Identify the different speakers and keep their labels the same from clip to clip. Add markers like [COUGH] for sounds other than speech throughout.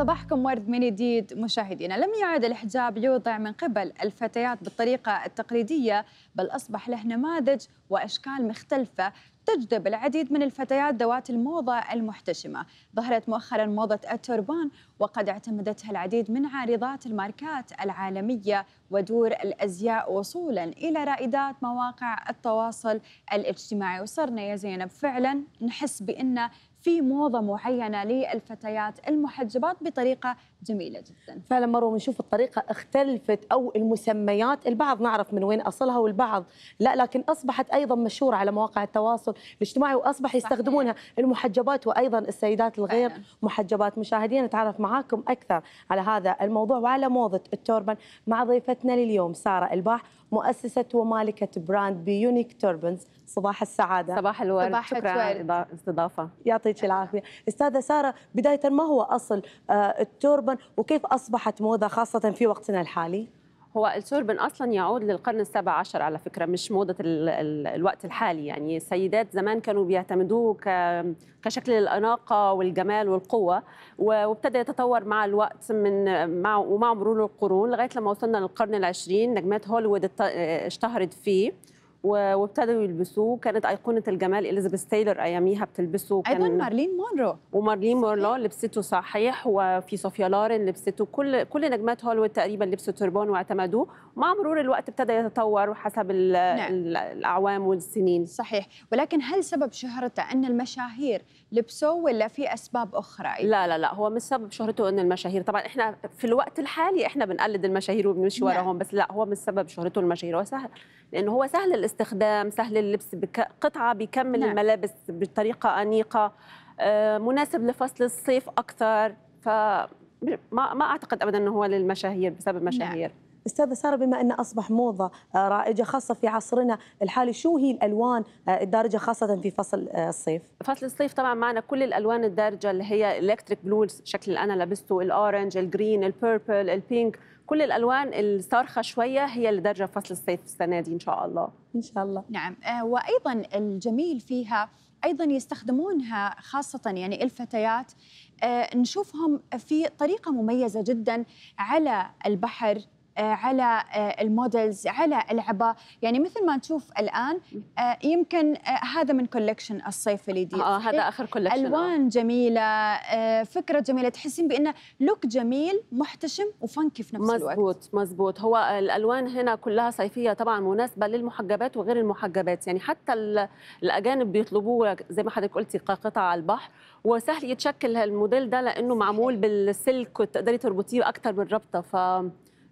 Speaker 1: صباحكم ورد من جديد مشاهدينا لم يعد الحجاب يوضع من قبل الفتيات بالطريقة التقليدية بل أصبح له نماذج وأشكال مختلفة تجذب العديد من الفتيات ذوات الموضة المحتشمة ظهرت مؤخرا موضة التوربان وقد اعتمدتها العديد من عارضات الماركات العالمية ودور الأزياء وصولا إلى رائدات مواقع التواصل الاجتماعي وصرنا يا زينب فعلا نحس بأن في موضه معينه للفتيات
Speaker 2: المحجبات بطريقه جميله جدا. فعلا مروه بنشوف الطريقه اختلفت او المسميات البعض نعرف من وين اصلها والبعض لا لكن اصبحت ايضا مشهوره على مواقع التواصل الاجتماعي واصبح يستخدمونها المحجبات وايضا السيدات الغير فعلا. محجبات مشاهدين نتعرف معاكم اكثر على هذا الموضوع وعلى موضه التوربن مع ضيفتنا لليوم ساره الباح مؤسسة ومالكة براند بيونيك توربنز صباح السعادة صباح الورد صباح شكرا على الاستضافة يعطيك العافية أستاذة سارة بداية ما هو أصل آه، التوربن وكيف أصبحت موضة خاصة في وقتنا الحالي؟
Speaker 3: هو الشوربن اصلا يعود للقرن السابع عشر على فكره مش موضه الوقت الحالي يعني السيدات زمان كانوا بيعتمدوه كشكل للاناقه والجمال والقوه وابتدى يتطور مع الوقت من مع ومع مرور القرون لغايه لما وصلنا للقرن العشرين نجمات هوليوود آه، اشتهرت فيه وابتدوا يلبسوه كانت ايقونه الجمال اليزابيث تايلر اياميها بتلبسه كان ايضا مارلين مونرو ومارلين مونرو لبسته صحيح وفي صوفيا لارن لبسته كل كل نجمات هوليوود تقريبا لبسوا تربون واعتمدوه
Speaker 1: مع مرور الوقت ابتدى يتطور حسب نعم. الاعوام والسنين صحيح ولكن هل سبب شهرته ان المشاهير لبسوه ولا في اسباب اخرى لا
Speaker 3: لا لا هو مش سبب شهرته ان المشاهير طبعا احنا في الوقت الحالي احنا بنقلد المشاهير وبنمشي نعم. وراهم بس لا هو مش سبب شهرته المشاهير هو سهل لانه هو سهل الاستخدام سهل اللبس قطعه بيكمل نعم. الملابس بطريقه انيقه آه، مناسب لفصل الصيف اكثر ف ما ما اعتقد ابدا انه هو للمشاهير بسبب مشاهير نعم.
Speaker 2: استاذه ساره بما انه اصبح موضه آه، رائجه خاصه في عصرنا الحالي شو هي الالوان آه، الدارجه خاصه في فصل الصيف
Speaker 3: فصل الصيف طبعا معنا كل الالوان الدارجه اللي هي الكتريك بلوز شكل اللي انا لابسته الاورنج الجرين البيربل البينك كل الالوان الصارخه شويه هي اللي درجه فصل الصيف السنه دي ان شاء الله
Speaker 1: ان شاء الله نعم آه، وايضا الجميل فيها ايضا يستخدمونها خاصه يعني الفتيات آه، نشوفهم في طريقه مميزه جدا على البحر آه، على آه، المودلز على العبا يعني مثل ما نشوف الان آه، يمكن هذا من كولكشن الصيف الجديد آه هذا اخر كولكشن الوان جميله فكره جميله تحسين بانه لوك جميل محتشم وفنكي في نفس مزبوط الوقت مزبوط مزبوط هو
Speaker 3: الالوان هنا كلها صيفيه طبعا مناسبه للمحجبات وغير المحجبات يعني حتى الاجانب بيطلبوه زي ما حضرتك قلتي كقطع على البحر وسهل يتشكل الموديل ده لانه معمول بالسلك وتقدري تربطيه اكتر من ربطه ف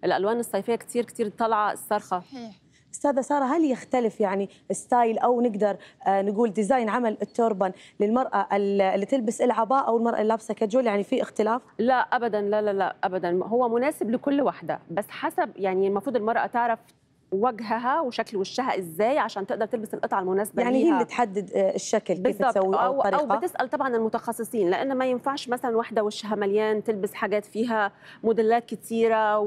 Speaker 3: الالوان الصيفيه كثير كثير طالعه الصرخه صحيح
Speaker 2: استاذه ساره هل يختلف يعني ستايل او نقدر آه، نقول ديزاين عمل التوربن للمراه اللي تلبس العباءه او المراه اللي لابسه كجول يعني في اختلاف لا ابدا لا لا لا ابدا هو مناسب لكل وحده بس حسب يعني
Speaker 3: المفروض المراه تعرف وجهها وشكل وشها ازاي عشان تقدر تلبس القطعه المناسبه يعني ليها. هي اللي
Speaker 2: تحدد آه، الشكل كيف تسوي او او
Speaker 3: بتسال طبعا المتخصصين لان ما ينفعش مثلا واحده وشها مليان تلبس حاجات فيها موديلات كتيره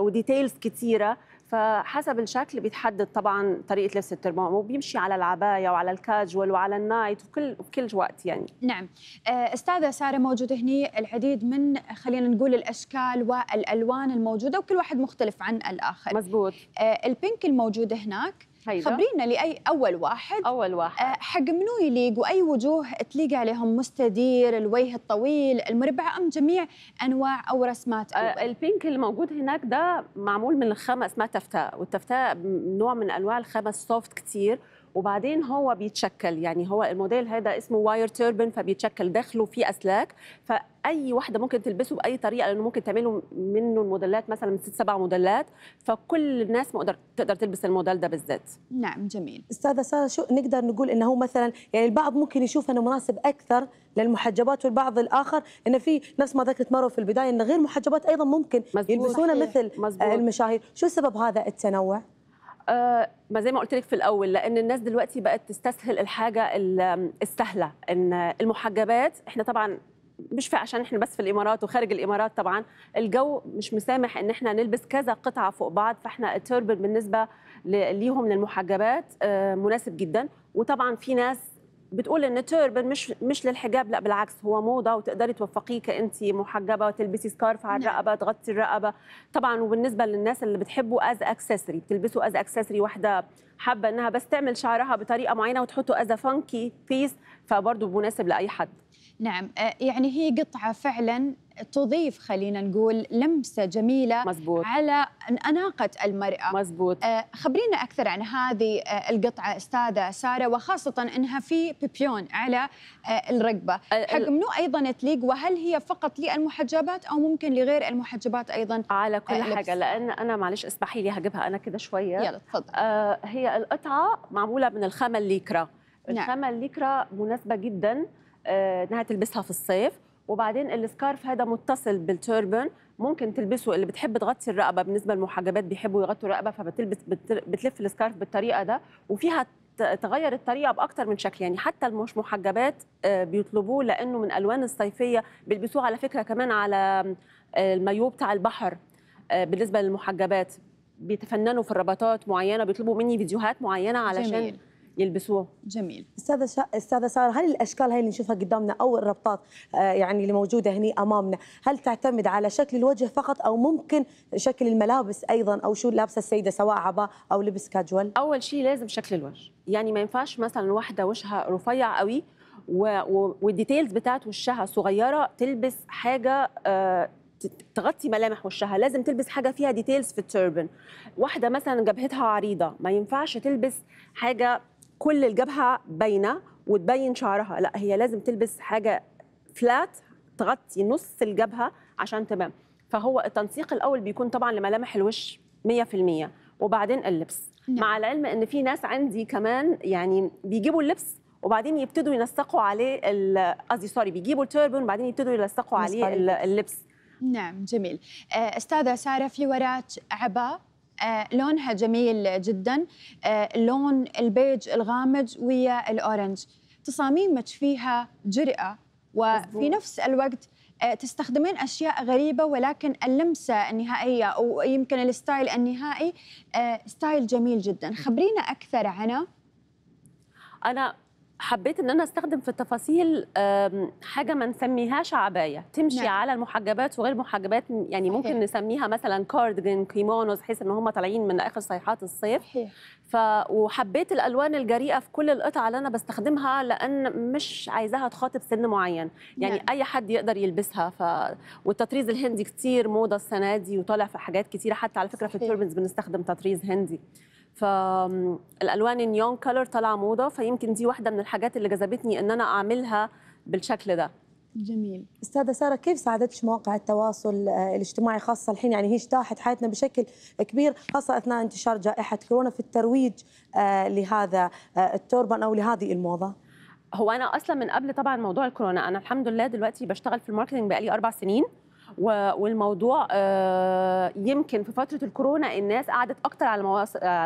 Speaker 3: وديتيلز كتيره فحسب الشكل بيتحدد طبعا طريقه لبس الترموم وبيمشي على العبايه وعلى
Speaker 1: الكاجوال وعلى النايت وكل وكل وقت يعني نعم آه، استاذه ساره موجود هني العديد من خلينا نقول الاشكال والالوان الموجوده وكل واحد مختلف عن الاخر مزبوط آه، البينك الموجود هناك هيدا. خبرينا لأي أول واحد أول واحد أه حق منو يليق وأي وجوه تليق عليهم مستدير الوجه الطويل المربع أم جميع أنواع أو رسمات أه البينك اللي موجود هناك ده معمول من الخامة
Speaker 3: اسمها تفتاء والتفتاء نوع من أنواع الخامة السوفت كتير وبعدين هو بيتشكل يعني هو الموديل هذا اسمه واير توربن فبيتشكل داخله في اسلاك فاي واحده ممكن تلبسه باي طريقه لانه ممكن تعملوا منه الموديلات مثلا من ست سبع موديلات فكل الناس مقدر تقدر تلبس الموديل ده بالذات
Speaker 2: نعم جميل استاذه ساره شو نقدر نقول انه هو مثلا يعني البعض ممكن يشوف انه مناسب اكثر للمحجبات والبعض الاخر انه في نفس ما ذكرت مره في البدايه انه غير محجبات ايضا ممكن يلبسونه مثل مزبوط. المشاهير شو سبب هذا التنوع
Speaker 3: آه، ما زي ما قلت لك في الاول لان الناس دلوقتي بقت تستسهل الحاجه السهله ان المحجبات احنا طبعا مش في عشان احنا بس في الامارات وخارج الامارات طبعا الجو مش مسامح ان احنا نلبس كذا قطعه فوق بعض فاحنا التربل بالنسبه ليهم للمحجبات آه، مناسب جدا وطبعا في ناس بتقول ان تيربن مش مش للحجاب لا بالعكس هو موضه وتقدري توفقيه كانت محجبه وتلبسي سكارف على نعم. الرقبه تغطي الرقبه طبعا وبالنسبه للناس اللي بتحبه از اكسسوري بتلبسه از اكسسوري واحده حابه انها بس تعمل شعرها بطريقه معينه وتحطه از فانكي بيس فبرضه مناسب لاي حد
Speaker 1: نعم آه، يعني هي قطعه فعلا تضيف خلينا نقول لمسة جميلة مزبوط. على أناقة المرأة مزبوط. آه، خبرينا أكثر عن هذه آه، القطعة أستاذة سارة وخاصة أنها في بيبيون على آه، الرقبه حق منو أيضا تليق وهل هي فقط للمحجبات أو ممكن لغير المحجبات أيضا على كل لبس. حاجة لأن أنا معلش اسمحي
Speaker 3: لي هجيبها أنا كده شوية يلا تفضل هي القطعة معمولة من الخامة الليكرا نعم. الخامة الليكرا مناسبة جدا انها تلبسها في الصيف وبعدين السكارف هذا متصل بالتوربن ممكن تلبسه اللي بتحب تغطي الرقبه بالنسبه للمحجبات بيحبوا يغطوا الرقبه فبتلبس بتلف السكارف بالطريقه ده وفيها تغير الطريقه باكثر من شكل يعني حتى المش محجبات آه، بيطلبوه لانه من الوان الصيفيه بيلبسوه على فكره كمان على آه، المايو بتاع البحر آه، بالنسبه للمحجبات بيتفننوا في الربطات معينه بيطلبوا مني فيديوهات معينه علشان جميل. يلبسوه جميل
Speaker 2: استاذه شا... استاذه ساره هل الاشكال هاي اللي نشوفها قدامنا او الربطات آه، يعني اللي موجوده هنا امامنا هل تعتمد على شكل الوجه فقط او ممكن شكل الملابس ايضا او شو لابسه السيده سواء عباء او لبس كاجوال اول شيء لازم شكل الوجه
Speaker 3: يعني ما ينفعش مثلا واحده وشها رفيع قوي والديتيلز بتاعت وشها صغيره تلبس حاجه آه تغطي ملامح وشها لازم تلبس حاجه فيها ديتيلز في التربن واحده مثلا جبهتها عريضه ما ينفعش تلبس حاجه كل الجبهه باينه وتبين شعرها لا هي لازم تلبس حاجه فلات تغطي نص الجبهه عشان تمام فهو التنسيق الاول بيكون طبعا لملامح الوش 100% وبعدين اللبس نعم. مع العلم ان في ناس عندي كمان يعني بيجيبوا اللبس وبعدين يبتدوا ينسقوا عليه قصدي سوري بيجيبوا التوربون وبعدين يبتدوا يلصقوا عليه
Speaker 1: اللبس نعم جميل آه، استاذه ساره في ورات عباء آه، لونها جميل جدا آه، لون البيج الغامج ويا الاورنج تصاميمك فيها جرأة وفي نفس الوقت آه، تستخدمين اشياء غريبه ولكن اللمسه النهائيه او يمكن الستايل النهائي ستايل جميل جدا [LAUGHS] خبرينا اكثر عنه
Speaker 3: انا حبيت ان انا استخدم في التفاصيل حاجه ما نسميهاش عبايه تمشي نعم. على المحجبات وغير المحجبات يعني ممكن نسميها مثلا كاردجن كيمونوز بحيث ان هم طالعين من اخر صيحات الصيف صحيح. ف وحبيت الالوان الجريئه في كل القطع اللي انا بستخدمها لان مش عايزاها تخاطب سن معين يعني نعم. اي حد يقدر يلبسها ف والتطريز الهندي كتير موضه السنه دي وطالع في حاجات كتيره حتى على فكره صحيح. في التوربنز بنستخدم تطريز هندي فالالوان النيون كلر طالعه موضه فيمكن دي واحده من الحاجات اللي جذبتني ان انا اعملها بالشكل ده
Speaker 2: جميل استاذه ساره كيف ساعدتش مواقع التواصل آه، الاجتماعي خاصه الحين يعني هي اجتاحت حياتنا بشكل كبير خاصه اثناء انتشار جائحه كورونا في الترويج آه، لهذا آه، التوربان او لهذه الموضه هو انا اصلا من قبل طبعا موضوع الكورونا انا الحمد لله دلوقتي بشتغل في الماركتنج بقالي
Speaker 3: اربع سنين والموضوع آه، يمكن في فتره الكورونا الناس قعدت اكتر على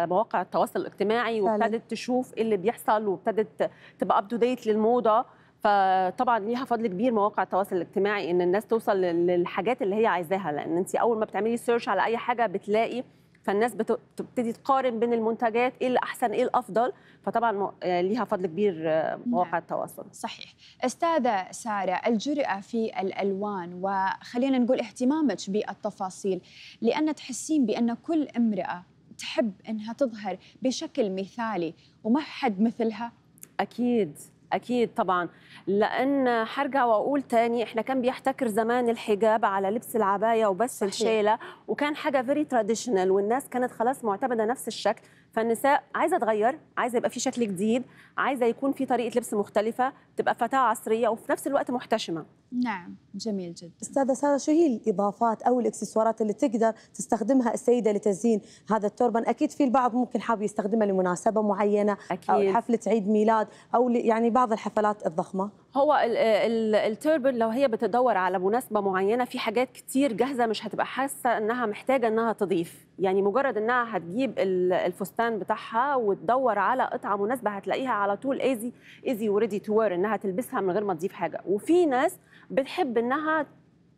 Speaker 3: مواقع التواصل الاجتماعي وابتدت تشوف ايه اللي بيحصل وابتدت تبقى اب تو ديت للموضه فطبعا ليها فضل كبير مواقع التواصل الاجتماعي ان الناس توصل للحاجات اللي هي عايزاها لان انت اول ما بتعملي سيرش على اي حاجه بتلاقي فالناس بتبتدي تقارن بين المنتجات ايه الاحسن ايه الافضل فطبعا يعني ليها فضل كبير مواقع التواصل صحيح
Speaker 1: استاذه ساره الجرأه في الالوان وخلينا نقول اهتمامك بالتفاصيل لان تحسين بان كل امراه تحب انها تظهر بشكل مثالي وما حد مثلها
Speaker 3: اكيد اكيد طبعا لان حرجع واقول تاني احنا كان بيحتكر زمان الحجاب على لبس العبايه وبس الشيلة وكان حاجه فيري تراديشنال والناس كانت خلاص معتمده نفس الشكل فالنساء عايزه تغير عايزه يبقى في شكل جديد عايزه يكون في طريقه لبس مختلفه تبقى فتاه عصريه وفي نفس الوقت محتشمه
Speaker 2: نعم جميل جدا استاذه ساره شو هي الاضافات او الاكسسوارات اللي تقدر تستخدمها السيده لتزيين هذا التربن اكيد في البعض ممكن حاب يستخدمها لمناسبه معينه أكيد. او حفله عيد ميلاد او يعني بعض الحفلات الضخمه
Speaker 3: هو آه، التوربن لو هي بتدور على مناسبه معينه في حاجات كتير جاهزه مش هتبقى حاسه انها محتاجه انها تضيف يعني مجرد انها هتجيب الفستان بتاعها وتدور على قطعه مناسبه هتلاقيها على طول ايزي ايزي وريدي تو وير انها تلبسها من غير ما تضيف حاجه وفي ناس بتحب انها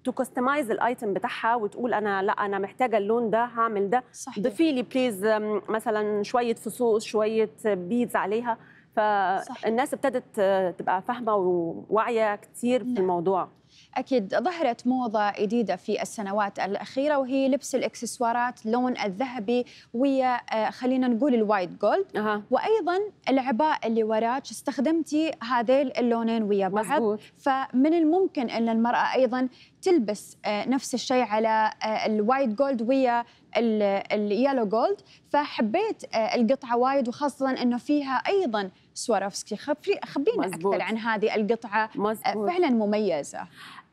Speaker 3: تكستمايز الايتم بتاعها وتقول انا لا انا محتاجه اللون ده هعمل ده ضيفي لي بليز مثلا شويه فصوص شويه بيدز عليها فالناس
Speaker 1: ابتدت تبقى فاهمه وواعيه كثير في نعم. الموضوع أكيد ظهرت موضة جديدة في السنوات الأخيرة وهي لبس الإكسسوارات لون الذهبي ويا آه، خلينا نقول الوايت جولد أه. وأيضا العباء اللي وراك استخدمتي هذيل اللونين ويا بعض مزبوط. فمن الممكن أن المرأة أيضا تلبس آه، نفس الشيء على آه، الوايت جولد ويا اليالو جولد فحبيت آه، القطعه وايد وخاصه انه فيها ايضا سوارفسكي خبرينا اكثر عن هذه القطعه مزبوط. فعلا مميزه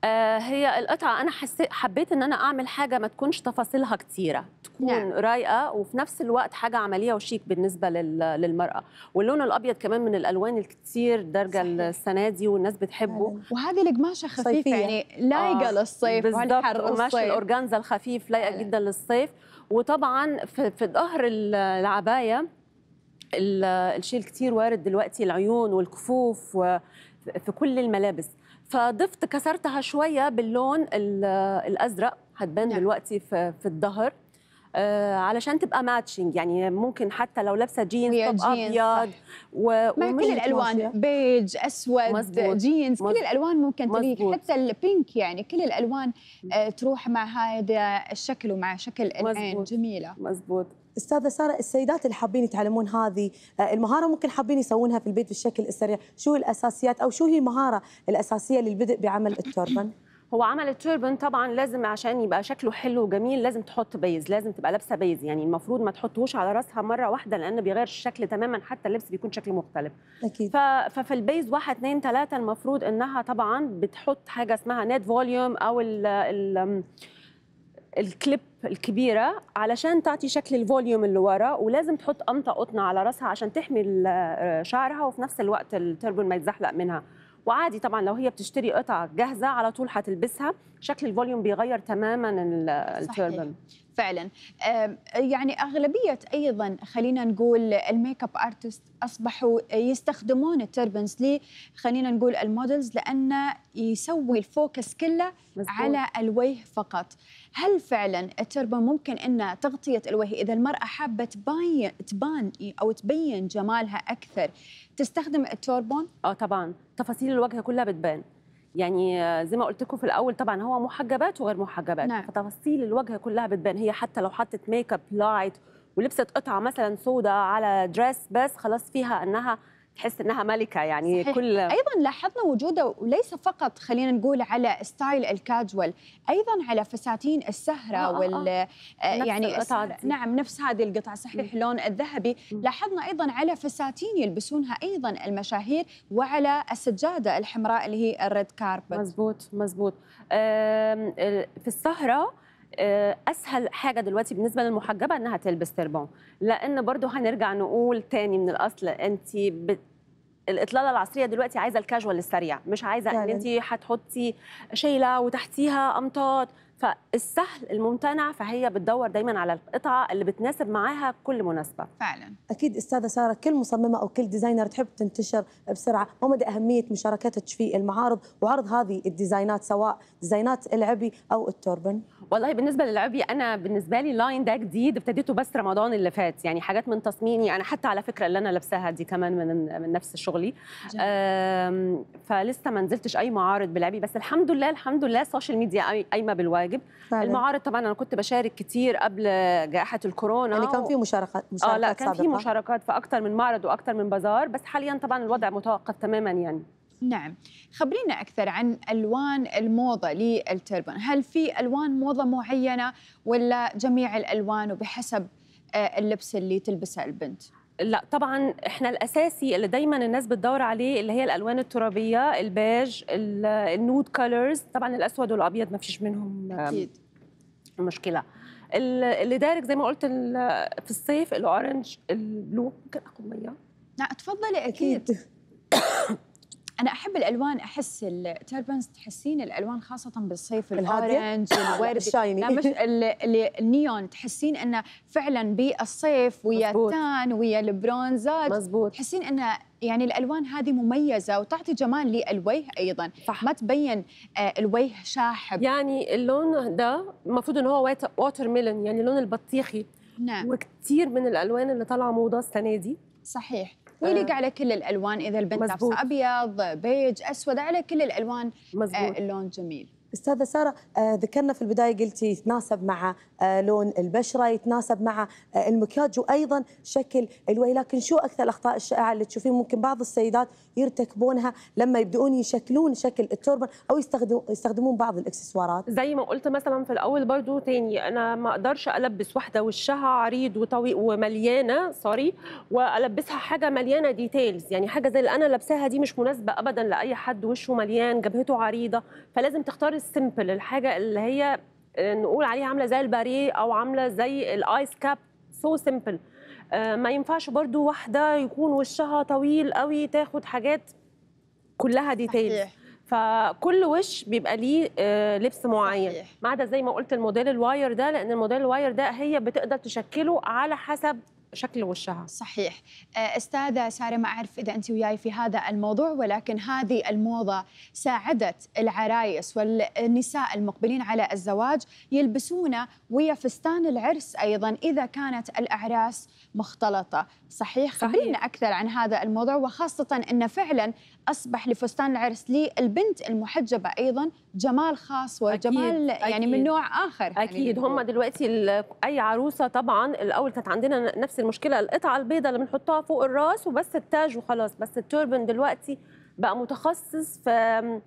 Speaker 1: آه، هي
Speaker 3: القطعه انا حسيت حبيت ان انا اعمل حاجه ما تكونش تفاصيلها كتيره تكون نعم. رايقه وفي نفس الوقت حاجه عمليه وشيك بالنسبه للمراه واللون الابيض كمان من الالوان الكتير دارجه السنه دي والناس بتحبه آه، وهذه
Speaker 1: القماشه خفيفه يعني لايقه آه للصيف وهالحر الصيف الاورجانزا
Speaker 3: الخفيف لايقه جدا للصيف وطبعا في, في ظهر العبايه الشيء الكتير وارد دلوقتي العيون والكفوف في كل الملابس فضفت كسرتها شويه باللون الازرق هتبان نعم. دلوقتي في, في الظهر آه علشان تبقى ماتشنج يعني ممكن حتى لو لابسه جينز طب ابيض و... مع كل الالوان
Speaker 1: بيج اسود مزبوط. جينز مزبوط. كل الالوان ممكن تليق حتى البينك يعني كل الالوان
Speaker 2: آه تروح مع هذا الشكل ومع شكل العين جميله مزبوط استاذه ساره السيدات اللي حابين يتعلمون هذه آه، المهاره ممكن حابين يسوونها في البيت بالشكل السريع شو الاساسيات او شو هي المهاره الاساسيه للبدء بعمل [COUGHS] التوربن هو عمل
Speaker 3: التوربن طبعا لازم عشان يبقى شكله حلو وجميل لازم تحط بيز لازم تبقى لابسه بيز يعني المفروض ما تحطهوش على راسها مره واحده لان بيغير الشكل تماما حتى اللبس بيكون شكله مختلف اكيد ففي البيز واحد اثنين ثلاثه المفروض انها طبعا بتحط حاجه اسمها نت فوليوم او ال ال الكليب الكبيره علشان تعطي شكل الفوليوم اللي ورا ولازم تحط قمطة قطنة على راسها عشان تحمي آه، شعرها وفي نفس الوقت التربون ما يتزحلق منها وعادي طبعا لو هي بتشتري قطعه جاهزه على طول هتلبسها
Speaker 1: شكل الفوليوم بيغير تماما التربن فعلا يعني اغلبيه ايضا خلينا نقول الميك اب ارتست اصبحوا يستخدمون التربنز لي خلينا نقول المودلز لانه يسوي الفوكس كله مزبوط. على الوجه فقط هل فعلا التربن ممكن ان تغطيه الوجه اذا المراه حابه تبين تبان او تبين جمالها اكثر تستخدم التوربون اه طبعا تفاصيل الوجه كلها بتبان
Speaker 3: يعني زي ما قلت لكم في الاول طبعا هو محجبات وغير محجبات نعم. فتفاصيل الوجه كلها بتبان هي حتى لو حطت ميك اب لايت ولبست قطعه مثلا سوداء على دريس بس خلاص فيها انها تحس انها ملكه
Speaker 1: يعني صحيح. كل ايضا لاحظنا وجوده وليس فقط خلينا نقول على ستايل الكاجوال ايضا على فساتين السهره آه, آه،, آه. وال آه. آه يعني السهرة. نعم نفس هذه القطعه صحيح م. اللون الذهبي م. لاحظنا ايضا على فساتين يلبسونها ايضا المشاهير وعلى السجاده الحمراء اللي هي الريد كاربت مزبوط مزبوط
Speaker 3: في السهره آه، اسهل حاجه دلوقتي بالنسبه للمحجبه انها تلبس تربون لان برضو هنرجع نقول تاني من الاصل انت ب... الاطلاله العصريه دلوقتي عايزه الكاجوال السريع مش عايزه ان انت هتحطي شيله وتحتيها امطاط فالسهل الممتنع فهي بتدور دايما على القطعه اللي بتناسب معاها كل مناسبه فعلا
Speaker 2: اكيد استاذه ساره كل مصممه او كل ديزاينر تحب تنتشر بسرعه ما مدى اهميه مشاركتك في المعارض وعرض هذه الديزاينات سواء ديزاينات العبي او التوربن
Speaker 3: والله بالنسبه للعبي انا بالنسبه لي لاين ده جديد ابتديته بس رمضان اللي فات يعني حاجات من تصميمي انا حتى على فكره اللي انا لابساها دي كمان من من نفس شغلي فلسه ما نزلتش اي معارض بالعبي بس الحمد لله الحمد لله السوشيال ميديا قايمه بالواجب واجب فعلا. المعارض طبعا انا كنت بشارك كتير قبل جائحه الكورونا يعني كان
Speaker 1: في آه، مشاركات مشاركات اه لا كان في مشاركات
Speaker 3: في اكثر من معرض واكثر من بازار بس حاليا طبعا الوضع متوقف
Speaker 1: تماما يعني نعم خبرينا أكثر عن ألوان الموضة للتربون هل في ألوان موضة معينة ولا جميع الألوان وبحسب آه، اللبس اللي تلبسه البنت؟ لا طبعا احنا الاساسي اللي دايما الناس بتدور عليه
Speaker 3: اللي هي الالوان الترابيه البيج النود كولرز طبعا الاسود والابيض ما فيش منهم اكيد مشكله اللي دارك زي ما قلت في
Speaker 1: الصيف الاورنج البلو ممكن اخد ميه لا تفضلي اكيد, أكيد. انا احب الالوان احس التربنز تحسين الالوان خاصه بالصيف الاورنج [LAUGHS] الوردي الشايني لا مش النيون تحسين انه فعلا بالصيف ويا التان ويا البرونزات مزبوط تحسين انه يعني الالوان هذه مميزه وتعطي جمال للوجه ايضا صح. ما تبين آه، الوجه شاحب يعني اللون ده المفروض ان هو واتر ميلون يعني لون البطيخي نعم وكثير من الالوان اللي طالعه موضه السنه دي صحيح آه. ويليق على كل الالوان اذا البنت لابسه ابيض بيج اسود على كل الالوان آه، مزبوط. اللون جميل
Speaker 2: استاذه ساره آه، ذكرنا في البدايه قلتي يتناسب مع آه، لون البشره يتناسب مع آه، المكياج وايضا شكل الوجه لكن شو اكثر الاخطاء الشائعه اللي تشوفين ممكن بعض السيدات يرتكبونها لما يبدؤون يشكلون شكل التوربن او يستخدمون بعض الاكسسوارات زي ما قلت مثلا في الاول برضو
Speaker 3: تاني انا ما اقدرش البس واحده
Speaker 2: وشها عريض وطوي
Speaker 3: ومليانه سوري والبسها حاجه مليانه ديتيلز يعني حاجه زي اللي انا لابساها دي مش مناسبه ابدا لاي حد وشه مليان جبهته عريضه فلازم تختار السيمبل الحاجه اللي هي آه، نقول عليها عامله زي الباريه او عامله زي الايس كاب سو so سيمبل آه، ما ينفعش برضو واحده يكون وشها طويل قوي تاخد حاجات كلها ديتيلز فكل وش بيبقى ليه لبس آه، معين ما عدا زي ما قلت الموديل الواير ده لان الموديل الواير ده هي بتقدر تشكله على
Speaker 1: حسب شكل وشها صحيح آه، استاذه ساره ما اعرف اذا انت وياي في هذا الموضوع ولكن هذه الموضه ساعدت العرايس والنساء المقبلين على الزواج يلبسونه ويا فستان العرس ايضا اذا كانت الاعراس مختلطه صحيح, صحيح. خبرينا اكثر عن هذا الموضوع وخاصه ان فعلا اصبح لفستان العرس للبنت المحجبه ايضا جمال خاص وجمال يعني أكيد. يعني أكيد. من
Speaker 3: نوع اخر اكيد يعني هم دلوقتي اي عروسه طبعا الاول كانت عندنا نفس المشكله القطعه البيضاء اللي بنحطها فوق الراس وبس التاج وخلاص بس التوربن دلوقتي بقى متخصص في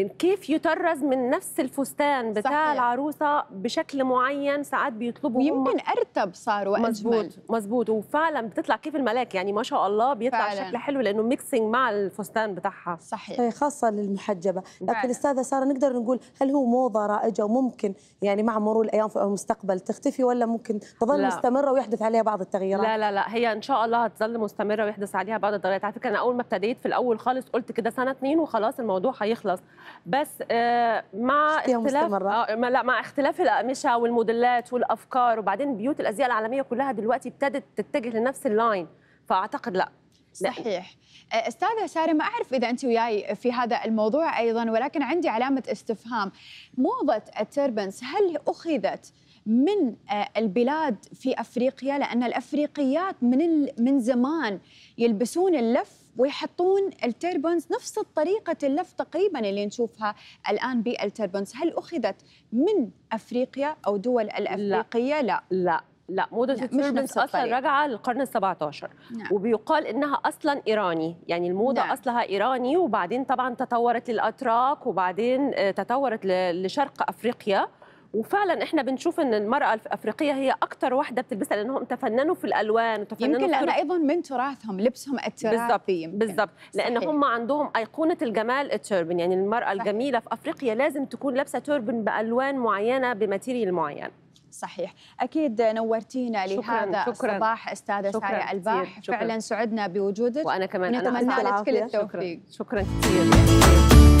Speaker 3: كيف يطرز من نفس الفستان بتاع صحيح. العروسه بشكل معين ساعات بيطلبوا يمكن ارتب صار مزبوط مزبوط وفعلا بتطلع كيف الملاك يعني ما شاء الله بيطلع فعلا. شكل حلو لانه ميكسينج مع الفستان بتاعها صحيح إيه،
Speaker 2: خاصه للمحجبه لكن فعلا. استاذه ساره نقدر نقول هل هو موضه رائجه وممكن يعني مع مرور الايام في المستقبل تختفي ولا ممكن تظل لا. مستمره ويحدث عليها بعض التغييرات لا لا
Speaker 3: لا هي ان شاء الله هتظل مستمره ويحدث عليها بعض التغييرات على فكره انا اول ما ابتديت في الاول خالص قلت كده سنه اثنين وخلاص الموضوع هيخلص بس آه، مع اختلاف آه لا مع اختلاف الاقمشه والموديلات والافكار وبعدين بيوت الازياء العالميه كلها دلوقتي
Speaker 1: ابتدت تتجه لنفس اللاين فاعتقد لا صحيح آه، استاذه ساره ما اعرف اذا انت وياي في هذا الموضوع ايضا ولكن عندي علامه استفهام موضه التربنس هل اخذت من آه، البلاد في افريقيا لان الافريقيات من من زمان يلبسون اللف ويحطون التيربونز نفس الطريقة اللف تقريبا اللي نشوفها الآن بالتيربونز هل أخذت من أفريقيا أو دول الأفريقية لا لا, لا. لا موضة التوربنز
Speaker 3: أصلا راجعة للقرن ال 17 نعم. وبيقال إنها أصلا إيراني يعني الموضة نعم. أصلها إيراني وبعدين طبعا تطورت للأتراك وبعدين آه، تطورت لشرق أفريقيا وفعلا احنا بنشوف ان المراه الافريقيه هي اكثر واحده بتلبسها لانهم تفننوا في الالوان وتفننوا يمكن لان ايضا
Speaker 1: من تراثهم لبسهم التراثي
Speaker 3: بالضبط لان هم عندهم ايقونه الجمال التوربن يعني المراه الجميله في افريقيا لازم تكون لابسه توربن بالوان معينه بماتيريال معين صحيح
Speaker 1: اكيد نورتينا لهذا شكراً الصباح استاذه ساريه الباح شكرا. فعلا سعدنا بوجودك وانا كمان نتمنى لك كل التوفيق شكرا, شكرا كثير